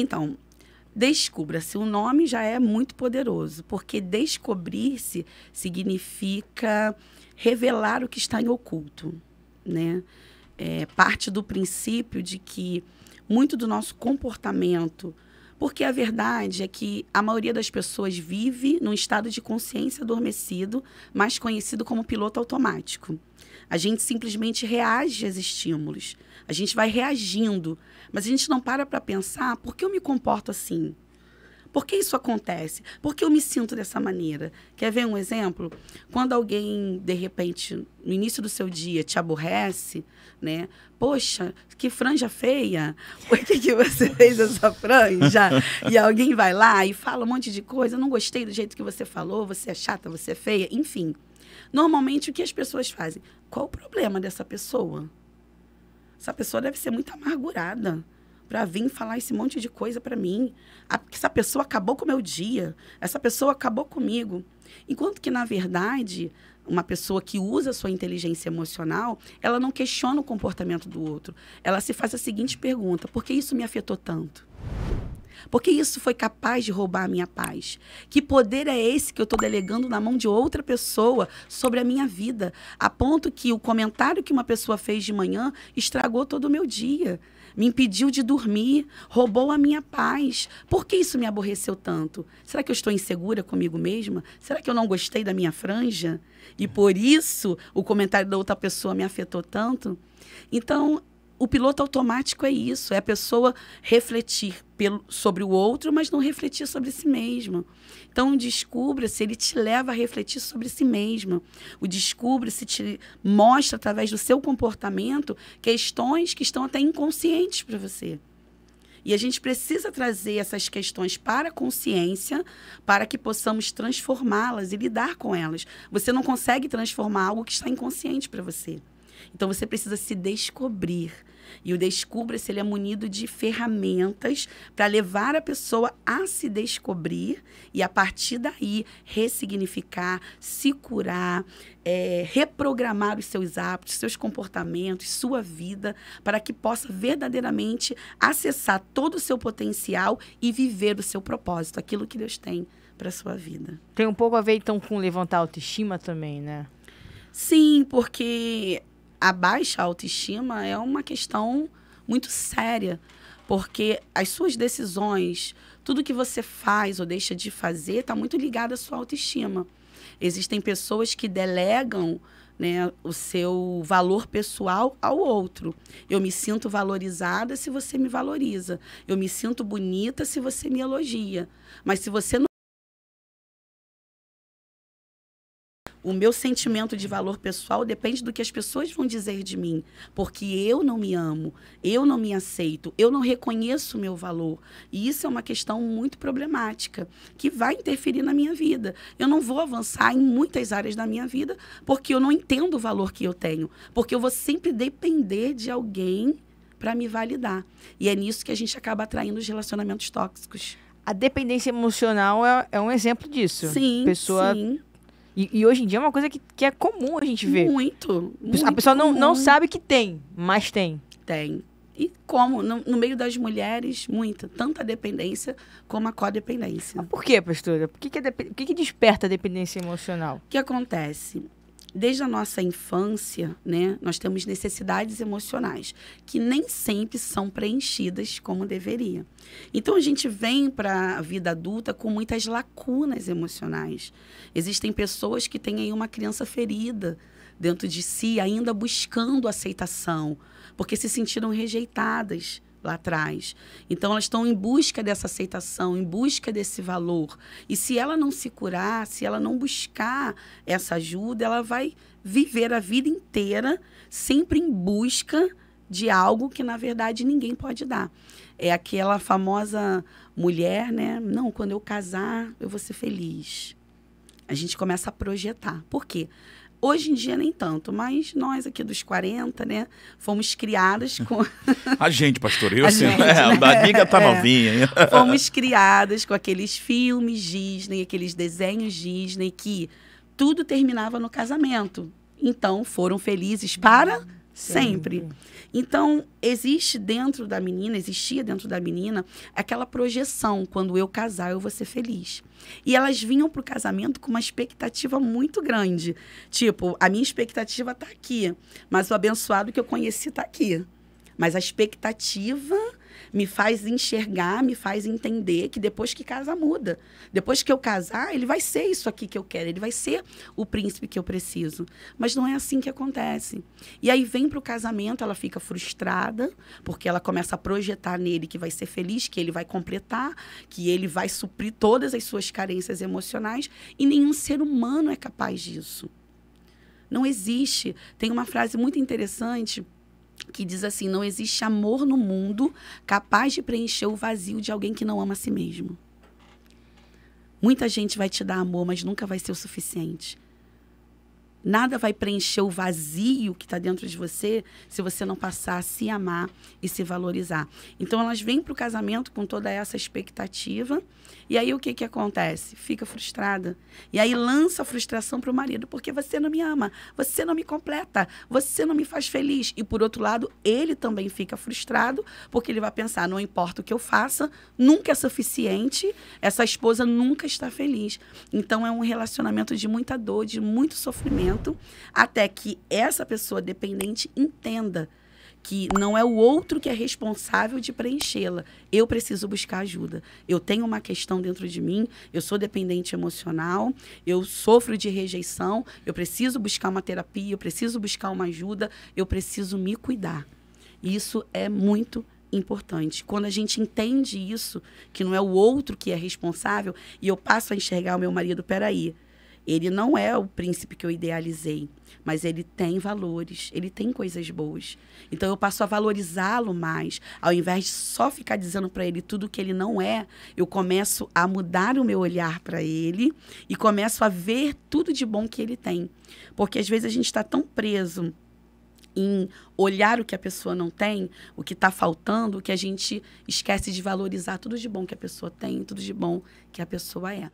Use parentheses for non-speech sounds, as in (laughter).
Então, descubra-se. O nome já é muito poderoso, porque descobrir-se significa revelar o que está em oculto, né? É parte do princípio de que muito do nosso comportamento, porque a verdade é que a maioria das pessoas vive num estado de consciência adormecido, mais conhecido como piloto automático. A gente simplesmente reage aos estímulos. A gente vai reagindo, mas a gente não para para pensar por que eu me comporto assim? Por que isso acontece? Por que eu me sinto dessa maneira? Quer ver um exemplo? Quando alguém, de repente, no início do seu dia, te aborrece, né? Poxa, que franja feia! Por que, que você (laughs) fez essa franja? E alguém vai lá e fala um monte de coisa. não gostei do jeito que você falou, você é chata, você é feia, enfim. Normalmente, o que as pessoas fazem? Qual o problema dessa pessoa? Essa pessoa deve ser muito amargurada para vir falar esse monte de coisa para mim. Essa pessoa acabou com o meu dia. Essa pessoa acabou comigo. Enquanto que, na verdade, uma pessoa que usa sua inteligência emocional, ela não questiona o comportamento do outro. Ela se faz a seguinte pergunta: por que isso me afetou tanto? Porque isso foi capaz de roubar a minha paz. Que poder é esse que eu estou delegando na mão de outra pessoa sobre a minha vida? A ponto que o comentário que uma pessoa fez de manhã estragou todo o meu dia me impediu de dormir, roubou a minha paz. Por que isso me aborreceu tanto? Será que eu estou insegura comigo mesma? Será que eu não gostei da minha franja? E por isso o comentário da outra pessoa me afetou tanto? Então, o piloto automático é isso, é a pessoa refletir pelo, sobre o outro, mas não refletir sobre si mesma. Então, descubra-se, ele te leva a refletir sobre si mesma. O descubra-se te mostra, através do seu comportamento, questões que estão até inconscientes para você. E a gente precisa trazer essas questões para a consciência, para que possamos transformá-las e lidar com elas. Você não consegue transformar algo que está inconsciente para você. Então você precisa se descobrir. E o descubra-se ele é munido de ferramentas para levar a pessoa a se descobrir e a partir daí ressignificar, se curar, é, reprogramar os seus hábitos, seus comportamentos, sua vida, para que possa verdadeiramente acessar todo o seu potencial e viver o seu propósito, aquilo que Deus tem para sua vida. Tem um pouco a ver então com levantar a autoestima também, né? Sim, porque a baixa autoestima é uma questão muito séria, porque as suas decisões, tudo que você faz ou deixa de fazer, está muito ligado à sua autoestima. Existem pessoas que delegam né, o seu valor pessoal ao outro. Eu me sinto valorizada se você me valoriza. Eu me sinto bonita se você me elogia. Mas se você não O meu sentimento de valor pessoal depende do que as pessoas vão dizer de mim, porque eu não me amo, eu não me aceito, eu não reconheço o meu valor. E isso é uma questão muito problemática, que vai interferir na minha vida. Eu não vou avançar em muitas áreas da minha vida porque eu não entendo o valor que eu tenho, porque eu vou sempre depender de alguém para me validar. E é nisso que a gente acaba atraindo os relacionamentos tóxicos. A dependência emocional é, é um exemplo disso. Sim, Pessoa sim e, e, hoje em dia é uma coisa que, que é comum a gente ver. Muito. muito a pessoa não, não sabe que tem, mas tem. Tem. E como? No, no meio das mulheres, muita. Tanto a dependência como a codependência. Mas por quê, pastora? Por que, que, é de, por que, que desperta a dependência emocional? O que acontece? desde a nossa infância, né, nós temos necessidades emocionais que nem sempre são preenchidas como deveria. Então a gente vem para a vida adulta com muitas lacunas emocionais. Existem pessoas que têm aí uma criança ferida dentro de si, ainda buscando aceitação, porque se sentiram rejeitadas lá atrás. Então elas estão em busca dessa aceitação, em busca desse valor. E se ela não se curar, se ela não buscar essa ajuda, ela vai viver a vida inteira sempre em busca de algo que na verdade ninguém pode dar. É aquela famosa mulher, né? Não, quando eu casar, eu vou ser feliz. A gente começa a projetar. Por quê? Hoje em dia nem tanto, mas nós aqui dos 40, né, fomos criadas com... (laughs) a gente, pastor, eu a sim. é, A né? barriga tá é. novinha. (laughs) fomos criadas com aqueles filmes Disney, aqueles desenhos Disney, que tudo terminava no casamento. Então, foram felizes para Sempre. Então, existe dentro da menina, existia dentro da menina, aquela projeção: quando eu casar, eu vou ser feliz. E elas vinham para o casamento com uma expectativa muito grande. Tipo, a minha expectativa está aqui, mas o abençoado que eu conheci está aqui. Mas a expectativa me faz enxergar, me faz entender que depois que casa muda. Depois que eu casar, ele vai ser isso aqui que eu quero, ele vai ser o príncipe que eu preciso. Mas não é assim que acontece. E aí vem para o casamento, ela fica frustrada, porque ela começa a projetar nele que vai ser feliz, que ele vai completar, que ele vai suprir todas as suas carências emocionais, e nenhum ser humano é capaz disso. Não existe. Tem uma frase muito interessante que diz assim: não existe amor no mundo capaz de preencher o vazio de alguém que não ama a si mesmo. Muita gente vai te dar amor, mas nunca vai ser o suficiente. Nada vai preencher o vazio que está dentro de você se você não passar a se amar e se valorizar. Então elas vêm para o casamento com toda essa expectativa. E aí o que, que acontece? Fica frustrada. E aí lança a frustração para o marido, porque você não me ama, você não me completa, você não me faz feliz. E por outro lado, ele também fica frustrado, porque ele vai pensar: não importa o que eu faça, nunca é suficiente, essa esposa nunca está feliz. Então é um relacionamento de muita dor, de muito sofrimento momento, até que essa pessoa dependente entenda que não é o outro que é responsável de preenchê-la. Eu preciso buscar ajuda. Eu tenho uma questão dentro de mim, eu sou dependente emocional, eu sofro de rejeição, eu preciso buscar uma terapia, eu preciso buscar uma ajuda, eu preciso me cuidar. Isso é muito importante. Quando a gente entende isso, que não é o outro que é responsável, e eu passo a enxergar o meu marido, peraí, aí ele não é o príncipe que eu idealizei, mas ele tem valores, ele tem coisas boas. Então eu passo a valorizá-lo mais, ao invés de só ficar dizendo para ele tudo que ele não é, eu começo a mudar o meu olhar para ele e começo a ver tudo de bom que ele tem. Porque às vezes a gente está tão preso em olhar o que a pessoa não tem, o que está faltando, que a gente esquece de valorizar tudo de bom que a pessoa tem, tudo de bom que a pessoa é.